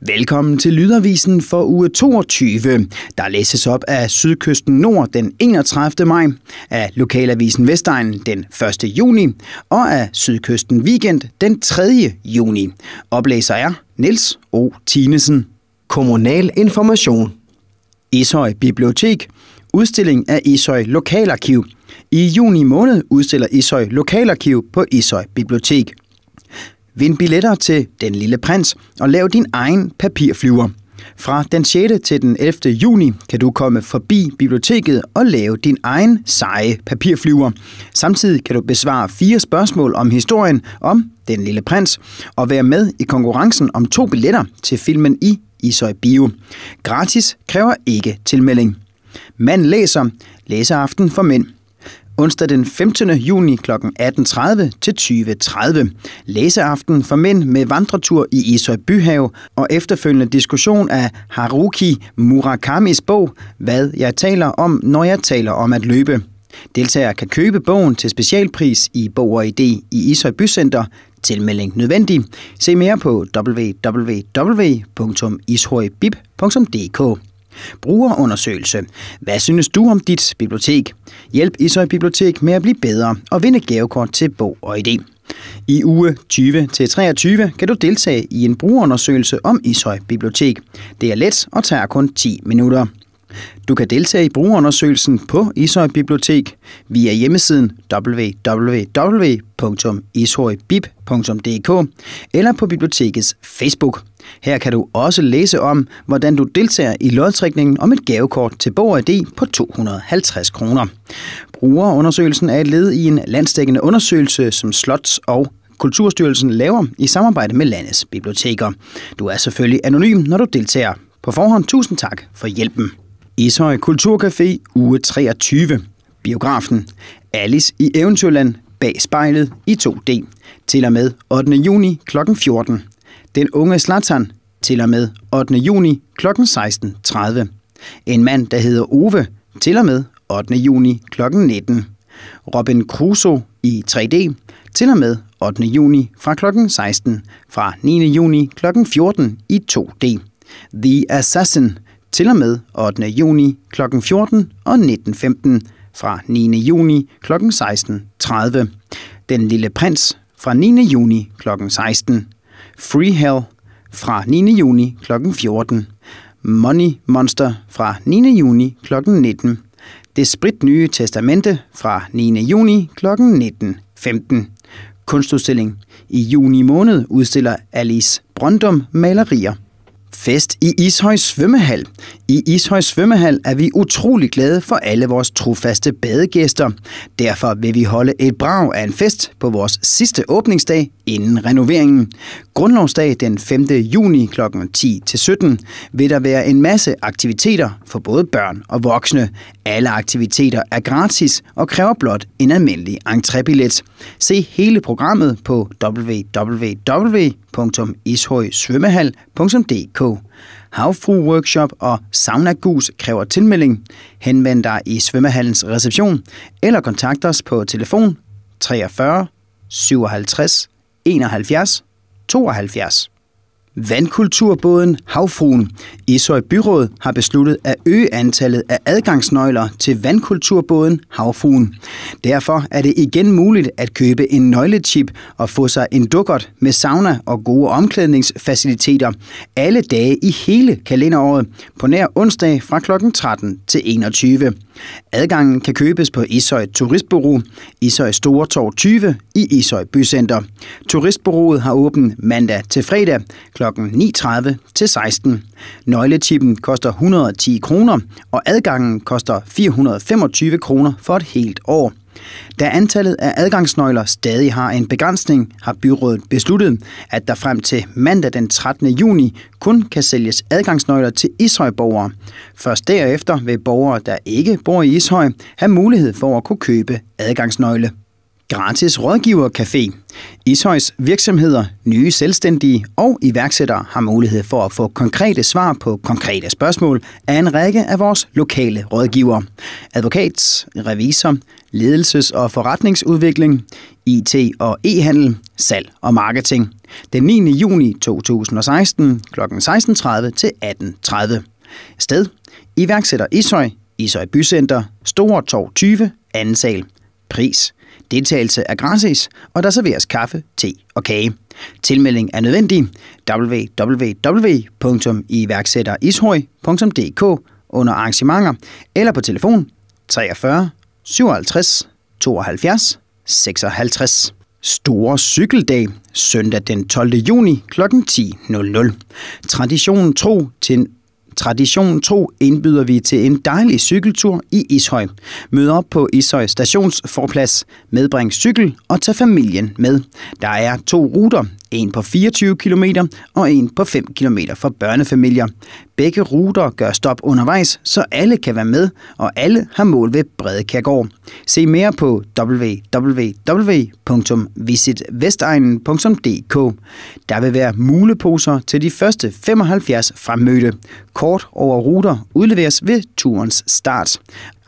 Velkommen til Lydervisen for uge 22, der læses op af Sydkysten Nord den 31. maj, af Lokalavisen Vestegn den 1. juni og af Sydkysten Weekend den 3. juni. Oplæser er Niels O. Tinesen. Kommunal information. Ishøj Bibliotek. Udstilling af Ishøj Lokalarkiv. I juni måned udstiller Ishøj Lokalarkiv på Ishøj Bibliotek. Vind billetter til Den Lille Prins og lav din egen papirflyver. Fra den 6. til den 11. juni kan du komme forbi biblioteket og lave din egen seje papirflyver. Samtidig kan du besvare fire spørgsmål om historien om Den Lille Prins og være med i konkurrencen om to billetter til filmen i Isøj Bio. Gratis kræver ikke tilmelding. Mand læser. Læseaften for mænd onsdag den 15. juni kl. 18.30 til 20.30. Læseaften for mænd med vandretur i Ishøj Byhave og efterfølgende diskussion af Haruki Murakamis bog Hvad jeg taler om, når jeg taler om at løbe. Deltagere kan købe bogen til specialpris i Bog og ID i Ishøj Bycenter. Tilmelding nødvendig. Se mere på www.ishøjbib.dk. Brugerundersøgelse. Hvad synes du om dit bibliotek? Hjælp Ishøj Bibliotek med at blive bedre og vinde gavekort til Bog og Idé. I uge 20-23 kan du deltage i en brugerundersøgelse om Ishøj Bibliotek. Det er let og tager kun 10 minutter. Du kan deltage i brugerundersøgelsen på Ishøj Bibliotek via hjemmesiden www.ishøjbib.dk eller på bibliotekets Facebook. Her kan du også læse om, hvordan du deltager i lodtrækningen om et gavekort til BORD på 250 kroner. Brugerundersøgelsen er et led i en landstækkende undersøgelse, som Slots og Kulturstyrelsen laver i samarbejde med landets biblioteker. Du er selvfølgelig anonym, når du deltager. På forhånd tusind tak for hjælpen. Ishøj Kulturcafé uge 23. Biografen. Alice i Eventyrland bag spejlet i 2D. Til og med 8. juni kl. 14 den unge Slatan til og med 8. juni kl. 16.30. En mand, der hedder Ove, til og med 8. juni kl. 19. Robin Crusoe i 3D til og med 8. juni fra kl. 16, fra 9. juni kl. 14 i 2D. The Assassin til og med 8. juni kl. 14 og 19.15 fra 9. juni kl. 16.30. Den Lille Prins fra 9. juni kl. 16 Free Hell fra 9. juni kl. 14. Money Monster fra 9. juni kl. 19. Det sprit nye testamente fra 9. juni kl. 19.15. Kunstudstilling. I juni måned udstiller Alice Brøndum malerier. Fest i Ishøj Svømmehal. I Ishøj Svømmehal er vi utrolig glade for alle vores trofaste badegæster. Derfor vil vi holde et brag af en fest på vores sidste åbningsdag inden renoveringen. Grundlovsdag den 5. juni kl. 10-17 vil der være en masse aktiviteter for både børn og voksne. Alle aktiviteter er gratis og kræver blot en almindelig entrébillet. Se hele programmet på www.ishøjsvømmehal.dk havfru-workshop og sauna-gus kræver tilmelding, henvend dig i svømmehallens reception eller kontakt os på telefon 43 57 71 72. Vandkulturbåden Havfruen. Ishøj Byråd har besluttet at øge antallet af adgangsnøgler til vandkulturbåden Havfruen. Derfor er det igen muligt at købe en nøglechip og få sig en dukkert med sauna og gode omklædningsfaciliteter alle dage i hele kalenderåret på nær onsdag fra kl. 13 til 21. Adgangen kan købes på Ishøj Turistbureau, Ishøj Store Torv 20 i Ishøj Bycenter. Turistbureauet har åbent mandag til fredag kl. 9.30 til 16. Nøgletippen koster 110 kroner, og adgangen koster 425 kroner for et helt år. Da antallet af adgangsnøgler stadig har en begrænsning, har byrådet besluttet, at der frem til mandag den 13. juni kun kan sælges adgangsnøgler til Ishøjborgere. Først derefter vil borgere, der ikke bor i Ishøj, have mulighed for at kunne købe adgangsnøgle. Gratis Rådgivercafé. Ishøjs virksomheder, nye selvstændige og iværksættere har mulighed for at få konkrete svar på konkrete spørgsmål af en række af vores lokale rådgivere. Advokat, revisor, ledelses- og forretningsudvikling, IT og e-handel, salg og marketing. Den 9. juni 2016 kl. 16.30 til 18.30. Sted Iværksætter Ishøj, Ishøj Bycenter, Store Torv 20, anden sal. Pris deltagelse er gratis, og der serveres kaffe, te og kage. Tilmelding er nødvendig. www.iværksætterishøj.dk under arrangementer eller på telefon 43 57 72 56. Store cykeldag søndag den 12. juni kl. 10.00. Traditionen tro til Tradition 2 indbyder vi til en dejlig cykeltur i Ishøj. Mød op på Ishøj Stationsforplads, medbring cykel og tag familien med. Der er to ruter, en på 24 km og en på 5 km for børnefamilier. Begge ruter gør stop undervejs, så alle kan være med, og alle har mål ved Brede Kærgård. Se mere på www.visitvestegnen.dk. Der vil være muleposer til de første 75 fremmødte. Kort over ruter udleveres ved turens start.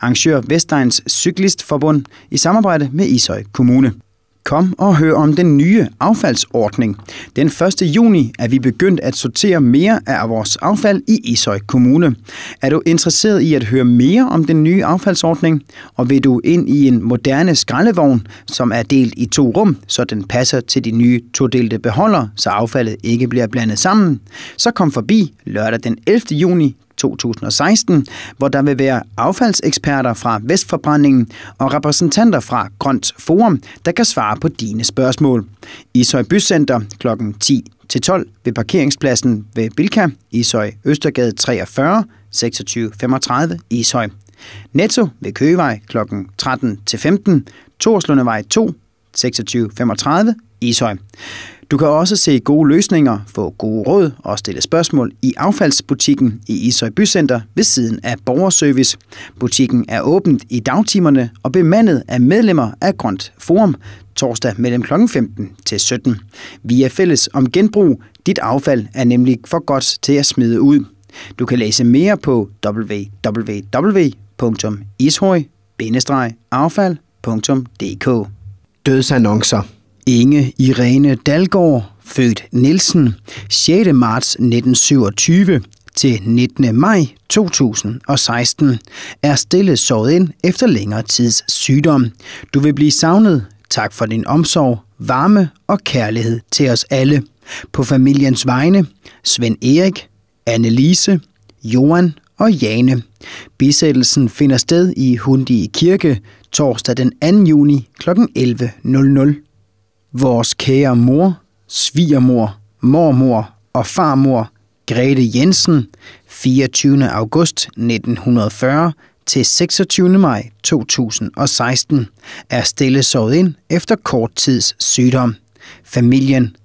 Arrangør Vestegns Cyklistforbund i samarbejde med Ishøj Kommune. Kom og hør om den nye affaldsordning. Den 1. juni er vi begyndt at sortere mere af vores affald i Ishøj Kommune. Er du interesseret i at høre mere om den nye affaldsordning, og vil du ind i en moderne skraldevogn, som er delt i to rum, så den passer til de nye todelte beholder, så affaldet ikke bliver blandet sammen, så kom forbi lørdag den 11. juni 2016, hvor der vil være affaldseksperter fra Vestforbrændingen og repræsentanter fra Grønt Forum, der kan svare på dine spørgsmål. Søj Bycenter kl. 10 til 12 ved parkeringspladsen ved Bilka, Ishøj Østergade 43, 2635 Ishøj. Netto ved Køgevej kl. 13 til 15, Torslundevej 2, 2635 Ishøj. Du kan også se gode løsninger, få gode råd og stille spørgsmål i affaldsbutikken i Ishøj Bycenter ved siden af Borgerservice. Butikken er åbent i dagtimerne og bemandet af medlemmer af Grønt Forum torsdag mellem kl. 15 til 17. Vi er fælles om genbrug. Dit affald er nemlig for godt til at smide ud. Du kan læse mere på www.ishøj-affald.dk Dødsannoncer Inge Irene Dalgaard, født Nielsen, 6. marts 1927 til 19. maj 2016, er stille såret ind efter længere tids sygdom. Du vil blive savnet. Tak for din omsorg, varme og kærlighed til os alle. På familiens vegne, Svend Erik, Annelise, Johan og Jane. Bisættelsen finder sted i Hundige Kirke torsdag den 2. juni kl. 11.00 vores kære mor, svigermor, mormor og farmor Grete Jensen 24. august 1940 til 26. maj 2016 er stille sovet ind efter kort tids sygdom. Familien.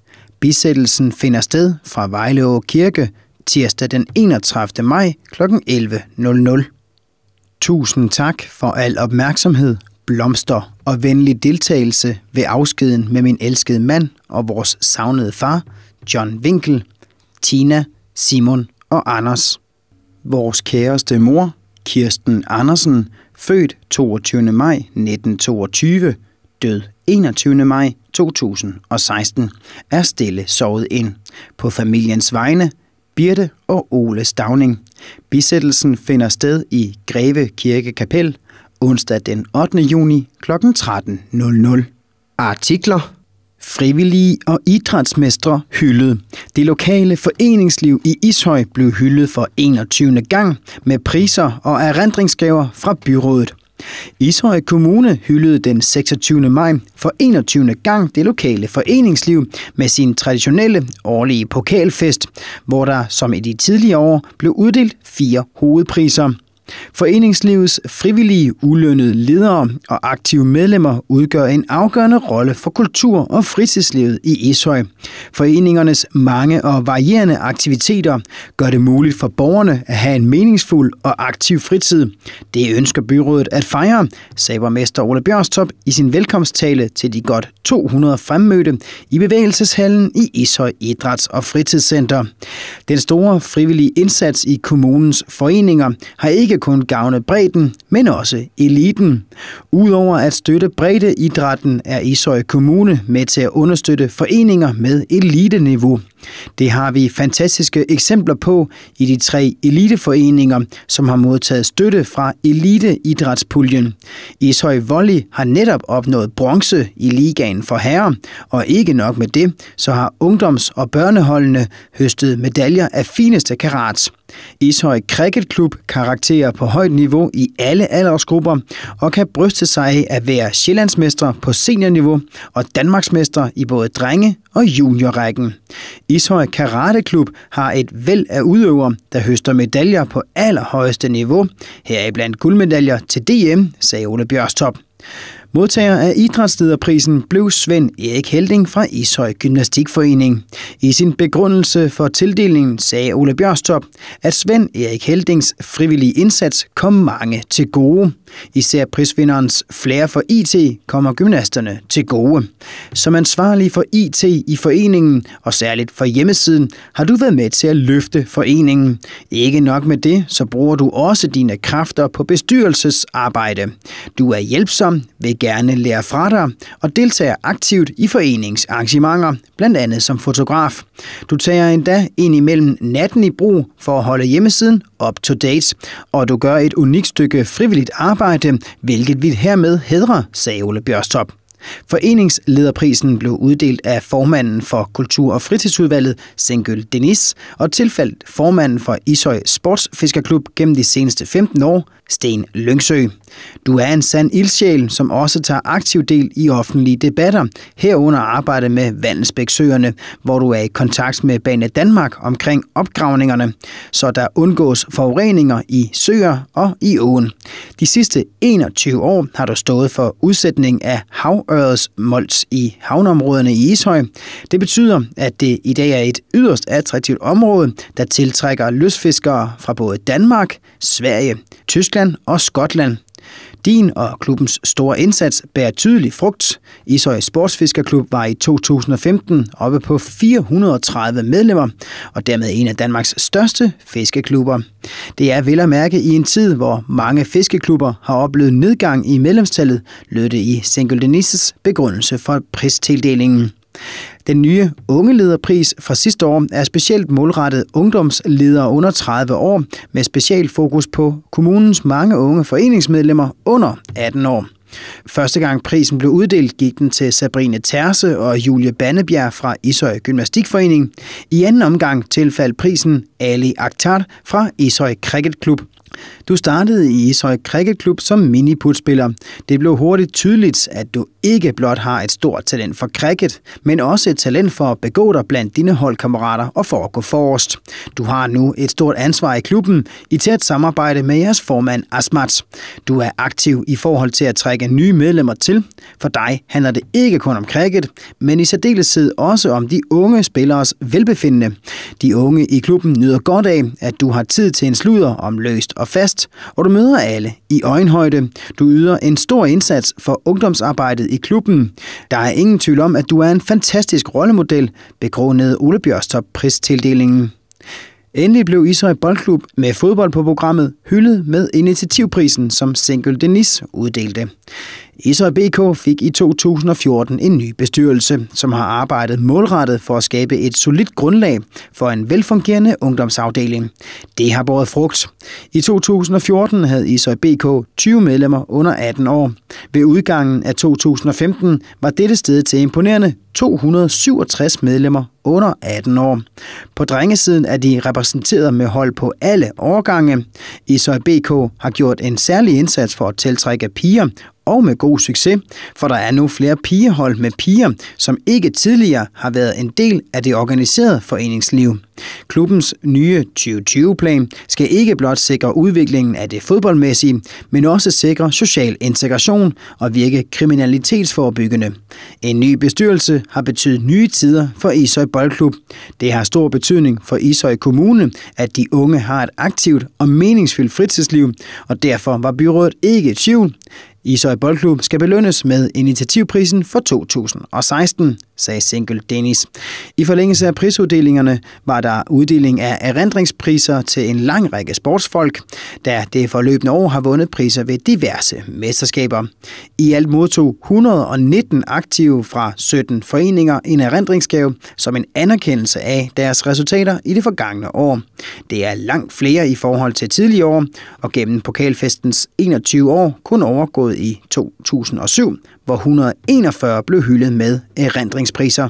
Bisættelsen finder sted fra Vejleå Kirke tirsdag den 31. maj kl. 11.00. Tusind tak for al opmærksomhed. Blomster og venlig deltagelse ved afskeden med min elskede mand og vores savnede far, John Winkel, Tina, Simon og Anders. Vores kæreste mor, Kirsten Andersen, født 22. maj 1922, død 21. maj 2016, er stille sovet ind. På familiens vegne, Birte og Ole Stavning. Bisættelsen finder sted i Greve Kirkekapel onsdag den 8. juni kl. 13.00. Artikler Frivillige og idrætsmestre hyldet. Det lokale foreningsliv i Ishøj blev hyldet for 21. gang med priser og erindringsgaver fra byrådet. Ishøj Kommune hyldede den 26. maj for 21. gang det lokale foreningsliv med sin traditionelle årlige pokalfest, hvor der som i de tidligere år blev uddelt fire hovedpriser. Foreningslivets frivillige, ulønnede ledere og aktive medlemmer udgør en afgørende rolle for kultur- og fritidslivet i Ishøj. Foreningernes mange og varierende aktiviteter gør det muligt for borgerne at have en meningsfuld og aktiv fritid. Det ønsker byrådet at fejre, sagde borgmester Ole Bjørstop i sin velkomsttale til de godt 200 fremmødte i bevægelseshallen i Ishøj Idræts- og Fritidscenter. Den store frivillige indsats i kommunens foreninger har ikke ikke kun gavne bredden, men også eliten. Udover at støtte breddeidrætten er Ishøj Kommune med til at understøtte foreninger med eliteniveau. Det har vi fantastiske eksempler på i de tre eliteforeninger, som har modtaget støtte fra eliteidrætspuljen. Ishøj Volley har netop opnået bronze i ligaen for herrer, og ikke nok med det, så har ungdoms- og børneholdene høstet medaljer af fineste karat. Ishøj Cricketklub karakterer på højt niveau i alle aldersgrupper og kan bryste sig af at være sjællandsmester på seniorniveau og danmarksmester i både drenge- og juniorrækken. Ishøj Karateklub har et væld af udøvere, der høster medaljer på allerhøjeste niveau, heriblandt guldmedaljer til DM, sagde Ole Bjørstop. Modtager af idrætslederprisen blev Svend Erik Helding fra Ishøj Gymnastikforening. I sin begrundelse for tildelingen sagde Ole Bjørstop, at Svend Erik Heldings frivillige indsats kom mange til gode. Især prisvinderens flere for IT kommer gymnasterne til gode. Som ansvarlig for IT i foreningen, og særligt for hjemmesiden, har du været med til at løfte foreningen. Ikke nok med det, så bruger du også dine kræfter på bestyrelsesarbejde. Du er hjælpsom, vil gerne lære fra dig og deltager aktivt i foreningsarrangementer, blandt andet som fotograf. Du tager endda ind imellem natten i brug for at holde hjemmesiden up-to-date, og du gør et unikt stykke frivilligt arbejde, hvilket vi hermed hedrer, sagde Ole Bjørstop. Foreningslederprisen blev uddelt af formanden for Kultur- og Fritidsudvalget, Sengøl Denis, og tilfaldt formanden for Ishøj Sportsfiskerklub gennem de seneste 15 år, Sten Lyngsø. Du er en sand ildsjæl, som også tager aktiv del i offentlige debatter, herunder arbejde med Vandensbæksøerne, hvor du er i kontakt med Bane Danmark omkring opgravningerne, så der undgås forureninger i søer og i åen. De sidste 21 år har du stået for udsætning af havørets molts i havnområderne i Ishøj. Det betyder, at det i dag er et yderst attraktivt område, der tiltrækker lystfiskere fra både Danmark, Sverige, Tyskland, England og Skotland. Din og klubbens store indsats bærer tydelig frugt. Ishøj Sportsfiskerklub var i 2015 oppe på 430 medlemmer, og dermed en af Danmarks største fiskeklubber. Det er vel at mærke i en tid, hvor mange fiskeklubber har oplevet nedgang i medlemstallet, lød det i Single Denises begrundelse for pristildelingen. Den nye ungelederpris fra sidste år er specielt målrettet ungdomsledere under 30 år, med special fokus på kommunens mange unge foreningsmedlemmer under 18 år. Første gang prisen blev uddelt, gik den til Sabrine Terse og Julie Bannebjerg fra Ishøj Gymnastikforening. I anden omgang tilfaldt prisen Ali Akhtar fra Ishøj Cricketklub. Du startede i Ishøj Cricketklub som miniputspiller. Det blev hurtigt tydeligt, at du ikke blot har et stort talent for cricket, men også et talent for at begå dig blandt dine holdkammerater og for at gå forrest. Du har nu et stort ansvar i klubben i tæt samarbejde med jeres formand Asmat. Du er aktiv i forhold til at trække nye medlemmer til. For dig handler det ikke kun om cricket, men i særdeleshed også om de unge spilleres velbefindende. De unge i klubben nyder godt af, at du har tid til en sludder om løst og og fast, og du møder alle i øjenhøjde. Du yder en stor indsats for ungdomsarbejdet i klubben. Der er ingen tvivl om, at du er en fantastisk rollemodel, begrundede Ole Bjørstop pristildelingen. Endelig blev Ishøj Boldklub med fodbold på programmet hyldet med initiativprisen, som Senkel Denis uddelte. Ishøj BK fik i 2014 en ny bestyrelse, som har arbejdet målrettet for at skabe et solidt grundlag for en velfungerende ungdomsafdeling. Det har båret frugt. I 2014 havde Ishøj BK 20 medlemmer under 18 år. Ved udgangen af 2015 var dette sted til imponerende 267 medlemmer under 18 år. På drengesiden er de repræsenteret med hold på alle årgange. Ishøj BK har gjort en særlig indsats for at tiltrække piger og med god succes, for der er nu flere pigehold med piger, som ikke tidligere har været en del af det organiserede foreningsliv. Klubbens nye 2020-plan skal ikke blot sikre udviklingen af det fodboldmæssige, men også sikre social integration og virke kriminalitetsforebyggende. En ny bestyrelse har betydet nye tider for Ishøj Boldklub. Det har stor betydning for Ishøj Kommune, at de unge har et aktivt og meningsfyldt fritidsliv, og derfor var byrådet ikke i tvivl. Ishøj Boldklub skal belønnes med initiativprisen for 2016, sagde Single Dennis. I forlængelse af prisuddelingerne var der uddeling af erindringspriser til en lang række sportsfolk, der det forløbende år har vundet priser ved diverse mesterskaber. I alt modtog 119 aktive fra 17 foreninger en erindringsgave som en anerkendelse af deres resultater i det forgangne år. Det er langt flere i forhold til tidligere år, og gennem pokalfestens 21 år kun overgået i 2007, hvor 141 blev hyldet med erindringspriser.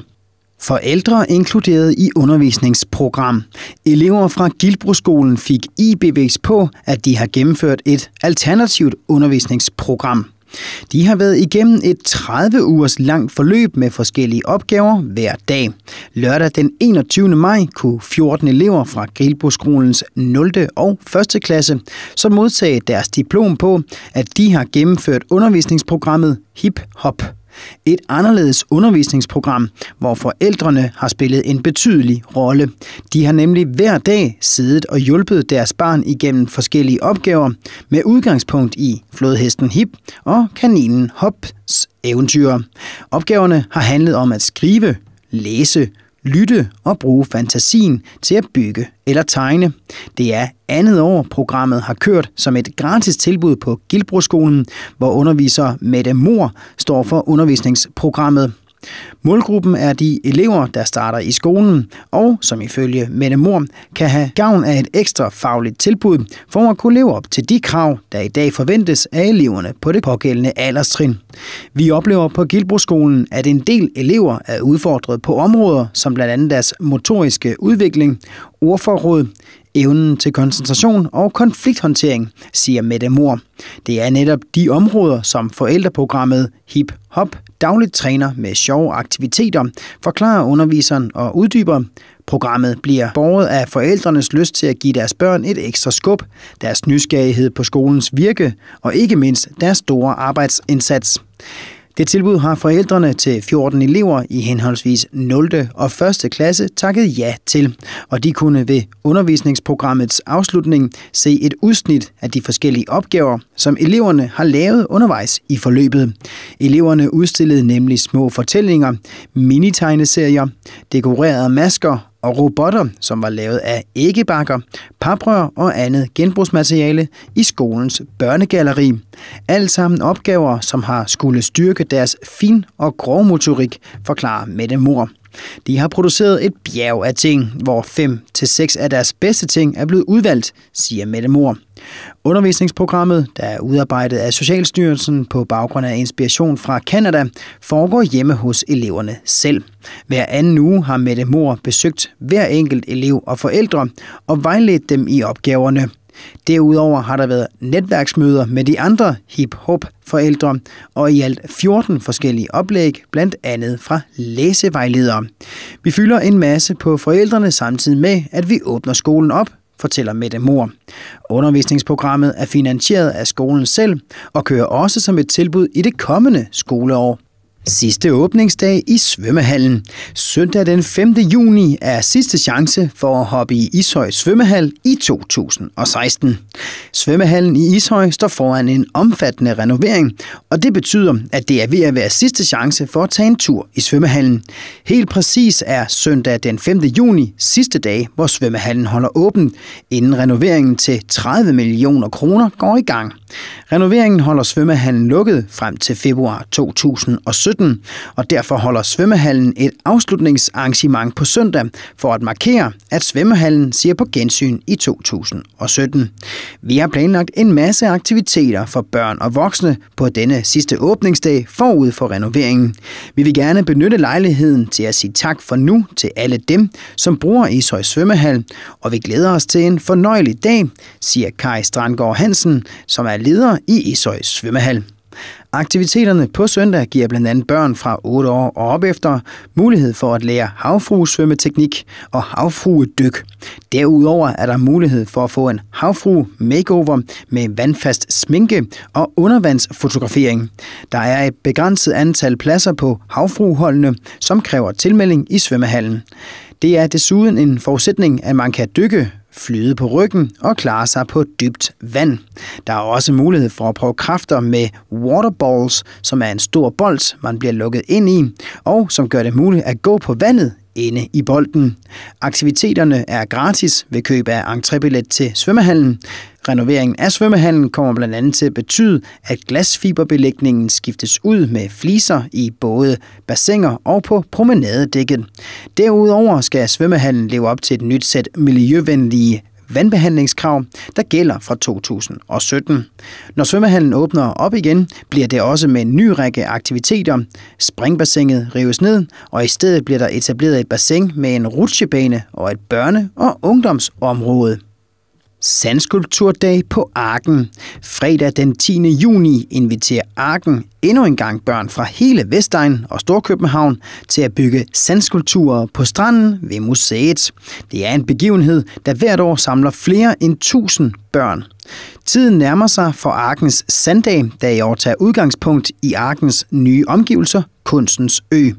Forældre inkluderet i undervisningsprogram. Elever fra Gildbrugsskolen fik IBVX på, at de har gennemført et alternativt undervisningsprogram. De har været igennem et 30 ugers langt forløb med forskellige opgaver hver dag. Lørdag den 21. maj kunne 14 elever fra Grillboskolens 0. og 1. klasse så modtage deres diplom på, at de har gennemført undervisningsprogrammet Hip Hop. Et anderledes undervisningsprogram, hvor forældrene har spillet en betydelig rolle. De har nemlig hver dag siddet og hjulpet deres barn igennem forskellige opgaver med udgangspunkt i flodhesten Hip og kaninen Hops eventyr. Opgaverne har handlet om at skrive, læse, lytte og bruge fantasien til at bygge eller tegne. Det er andet år, programmet har kørt som et gratis tilbud på Gildbrugsskolen, hvor underviser Mette Mor står for undervisningsprogrammet. Målgruppen er de elever, der starter i skolen, og som ifølge Mette Mor kan have gavn af et ekstra fagligt tilbud for at kunne leve op til de krav, der i dag forventes af eleverne på det pågældende alderstrin. Vi oplever på Gildbrugsskolen, at en del elever er udfordret på områder som blandt andet deres motoriske udvikling, ordforråd, evnen til koncentration og konflikthåndtering, siger Mette Mor. Det er netop de områder, som forældreprogrammet HIP HOP dagligt træner med sjove aktiviteter, forklarer underviseren og uddyber. Programmet bliver borget af forældrenes lyst til at give deres børn et ekstra skub, deres nysgerrighed på skolens virke og ikke mindst deres store arbejdsindsats. Det tilbud har forældrene til 14 elever i henholdsvis 0. og 1. klasse takket ja til, og de kunne ved undervisningsprogrammets afslutning se et udsnit af de forskellige opgaver, som eleverne har lavet undervejs i forløbet. Eleverne udstillede nemlig små fortællinger, minitegneserier, dekorerede masker og robotter, som var lavet af æggebakker, paprør og andet genbrugsmateriale i skolens børnegalleri. Alt sammen opgaver, som har skulle styrke deres fin- og grovmotorik, forklarer Mette Mor. De har produceret et bjerg af ting, hvor 5 til seks af deres bedste ting er blevet udvalgt, siger Mette Mor. Undervisningsprogrammet, der er udarbejdet af Socialstyrelsen på baggrund af inspiration fra Kanada, foregår hjemme hos eleverne selv. Hver anden uge har Mette Mor besøgt hver enkelt elev og forældre og vejledt dem i opgaverne. Derudover har der været netværksmøder med de andre hip-hop-forældre og i alt 14 forskellige oplæg, blandt andet fra læsevejledere. Vi fylder en masse på forældrene samtidig med, at vi åbner skolen op fortæller Mette Mor. Undervisningsprogrammet er finansieret af skolen selv og kører også som et tilbud i det kommende skoleår. Sidste åbningsdag i svømmehallen. Søndag den 5. juni er sidste chance for at hoppe i Ishøj Svømmehal i 2016. Svømmehallen i Ishøj står foran en omfattende renovering, og det betyder, at det er ved at være sidste chance for at tage en tur i svømmehallen. Helt præcis er søndag den 5. juni sidste dag, hvor svømmehallen holder åben, inden renoveringen til 30 millioner kroner går i gang. Renoveringen holder svømmehallen lukket frem til februar 2017 17, og derfor holder svømmehallen et afslutningsarrangement på søndag for at markere, at svømmehallen siger på gensyn i 2017. Vi har planlagt en masse aktiviteter for børn og voksne på denne sidste åbningsdag forud for renoveringen. Vi vil gerne benytte lejligheden til at sige tak for nu til alle dem, som bruger Ishøj Svømmehal, og vi glæder os til en fornøjelig dag, siger Kai Strandgaard Hansen, som er leder i Ishøj Svømmehal. Aktiviteterne på søndag giver blandt andet børn fra 8 år og op efter mulighed for at lære havfruesvømmeteknik og havfruedyk. Derudover er der mulighed for at få en havfrue makeover med vandfast sminke og undervandsfotografering. Der er et begrænset antal pladser på havfrueholdene, som kræver tilmelding i svømmehallen. Det er desuden en forudsætning, at man kan dykke, flyde på ryggen og klare sig på dybt vand. Der er også mulighed for at prøve kræfter med waterballs, som er en stor bold, man bliver lukket ind i, og som gør det muligt at gå på vandet inde i bolden. Aktiviteterne er gratis ved køb af entrébillet til svømmehallen. Renoveringen af svømmehallen kommer blandt andet til at betyde, at glasfiberbelægningen skiftes ud med fliser i både bassiner og på promenadedækket. Derudover skal svømmehallen leve op til et nyt sæt miljøvenlige vandbehandlingskrav, der gælder fra 2017. Når svømmehallen åbner op igen, bliver det også med en ny række aktiviteter. Springbassinet rives ned, og i stedet bliver der etableret et bassin med en rutsjebane og et børne- og ungdomsområde. Sandskulpturdag på Arken. Fredag den 10. juni inviterer Arken endnu en gang børn fra hele Vestegn og Storkøbenhavn til at bygge sandskulpturer på stranden ved museet. Det er en begivenhed, der hvert år samler flere end 1000 børn. Tiden nærmer sig for Arkens Sanddag, der i år tager udgangspunkt i Arkens nye omgivelser kunstens ø.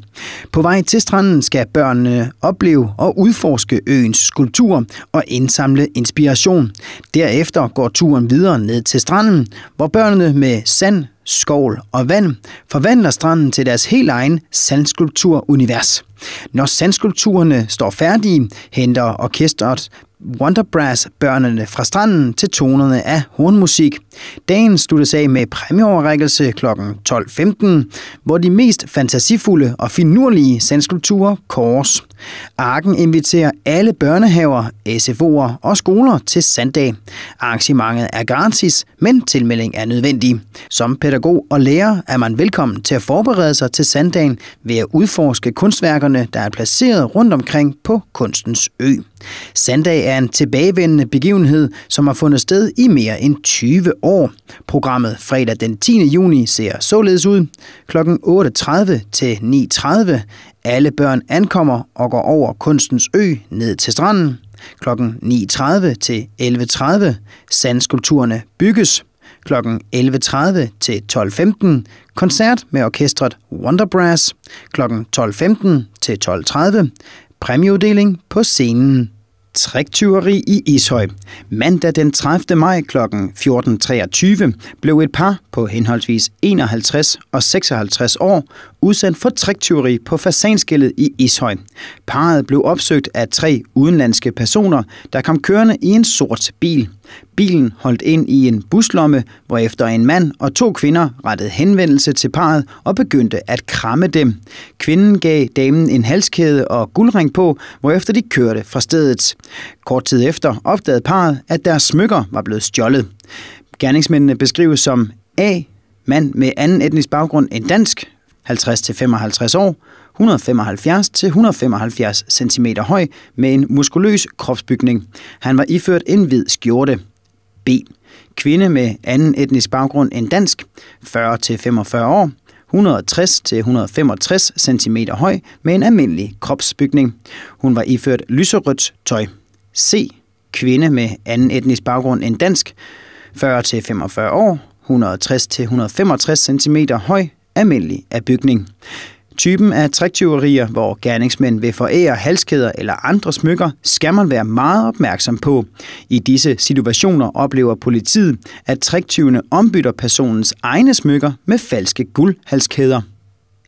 På vej til stranden skal børnene opleve og udforske øens skulptur og indsamle inspiration. Derefter går turen videre ned til stranden, hvor børnene med sand, skovl og vand forvandler stranden til deres helt egen sandskulpturunivers. Når sandskulpturerne står færdige, henter orkestret Wonderbrass-børnene fra stranden til tonerne af hornmusik. Dagen sluttes af med præmieoverrækkelse kl. 12.15, hvor de mest fantasifulde og finurlige sandskulpturer kores. Arken inviterer alle børnehaver, SFO'er og skoler til sanddag. Arrangementet er gratis, men tilmelding er nødvendig. Som pædagog og lærer er man velkommen til at forberede sig til sanddagen ved at udforske kunstværkerne, der er placeret rundt omkring på kunstens ø. Sandag er en tilbagevendende begivenhed, som har fundet sted i mere end 20 år. Programmet fredag den 10. juni ser således ud. Kl. 8.30 til 9.30. Alle børn ankommer og går over Kunstens Ø ned til stranden. Kl. 9.30 til 11.30. Sandskulpturerne bygges. Kl. 11.30 til 12.15 koncert med orkestret Wonder Brass. Kl. 12.15 til 12.30 præmieuddeling på scenen. Triktyveri i Ishøj. Mandag den 30. maj kl. 14.23 blev et par på henholdsvis 51 og 56 år udsendt for triktyveri på fasanskillet i Ishøj. Parret blev opsøgt af tre udenlandske personer, der kom kørende i en sort bil. Bilen holdt ind i en buslomme, hvorefter en mand og to kvinder rettede henvendelse til parret og begyndte at kramme dem. Kvinden gav damen en halskæde og guldring på, hvorefter de kørte fra stedet. Kort tid efter opdagede parret, at deres smykker var blevet stjålet. Gerningsmændene beskrives som A. Mand med anden etnisk baggrund end dansk, 50-55 år, 175 til 175 cm høj med en muskuløs kropsbygning. Han var iført en hvid skjorte. B. Kvinde med anden etnisk baggrund end dansk, 40 til 45 år, 160 til 165 cm høj med en almindelig kropsbygning. Hun var iført lyserødt tøj. C. Kvinde med anden etnisk baggrund end dansk, 40 til 45 år, 160 til 165 cm høj, almindelig af bygning. Typen af triktyverier, hvor gerningsmænd vil forære halskæder eller andre smykker, skal man være meget opmærksom på. I disse situationer oplever politiet, at triktyvene ombytter personens egne smykker med falske guldhalskæder.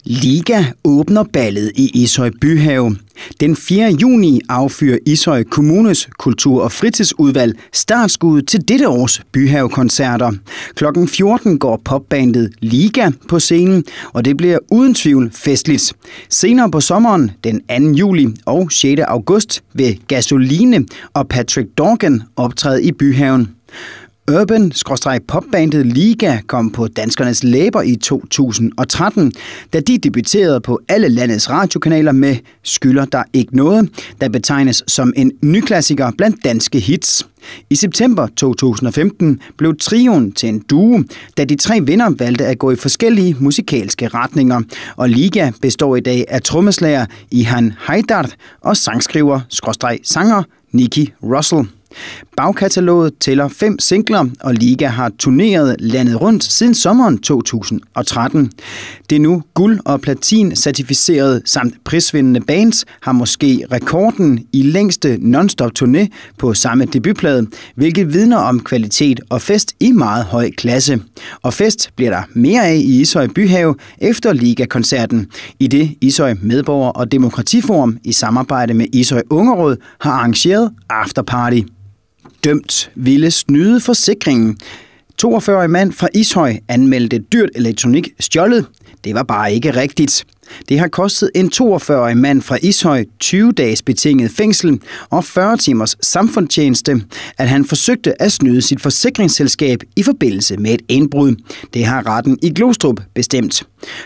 Liga åbner ballet i Ishøj Byhave. Den 4. juni affyrer Ishøj Kommunes Kultur- og Fritidsudvalg startskud til dette års byhavekoncerter. Klokken 14 går popbandet Liga på scenen, og det bliver uden tvivl festligt. Senere på sommeren, den 2. juli og 6. august, vil Gasoline og Patrick Dorgan optræde i byhaven. Urban-popbandet Liga kom på danskernes læber i 2013, da de debuterede på alle landets radiokanaler med Skylder der ikke noget, der betegnes som en nyklassiker blandt danske hits. I september 2015 blev trioen til en duo, da de tre vinder valgte at gå i forskellige musikalske retninger, og Liga består i dag af trommeslager Ihan Heidart og sangskriver-sanger Nicky Russell. Bagkataloget tæller fem singler, og Liga har turneret landet rundt siden sommeren 2013. Det nu guld- og platin-certificerede samt prisvindende bands har måske rekorden i længste non-stop turné på samme debutplade, hvilket vidner om kvalitet og fest i meget høj klasse. Og fest bliver der mere af i Ishøj Byhave efter Liga-koncerten, i det Ishøj Medborger og Demokratiforum i samarbejde med Ishøj Ungeråd har arrangeret Afterparty dømt ville snyde forsikringen. 42 mand fra Ishøj anmeldte dyrt elektronik stjålet. Det var bare ikke rigtigt. Det har kostet en 42-årig mand fra Ishøj 20 dages betinget fængsel og 40 timers samfundstjeneste, at han forsøgte at snyde sit forsikringsselskab i forbindelse med et indbrud. Det har retten i Glostrup bestemt.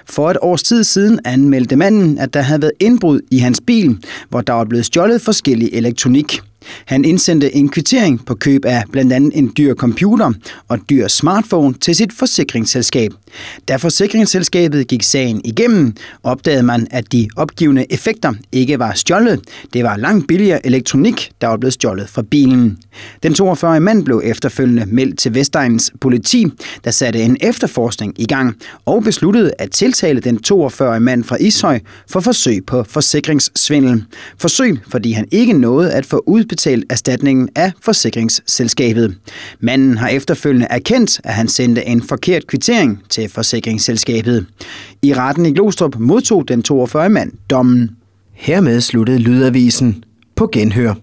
For et års tid siden anmeldte manden, at der havde været indbrud i hans bil, hvor der var blevet stjålet forskellig elektronik. Han indsendte en kvittering på køb af blandt andet en dyr computer og dyr smartphone til sit forsikringsselskab. Da forsikringsselskabet gik sagen igennem, og opdagede man, at de opgivende effekter ikke var stjålet. Det var langt billigere elektronik, der var blevet stjålet fra bilen. Den 42-årige mand blev efterfølgende meldt til Vestegnens politi, der satte en efterforskning i gang og besluttede at tiltale den 42-årige mand fra Ishøj for forsøg på forsikringssvindel. Forsøg, fordi han ikke nåede at få udbetalt erstatningen af forsikringsselskabet. Manden har efterfølgende erkendt, at han sendte en forkert kvittering til forsikringsselskabet. I retten i Glostrup modtog den 42 mand dommen. Hermed sluttede lydavisen på genhør.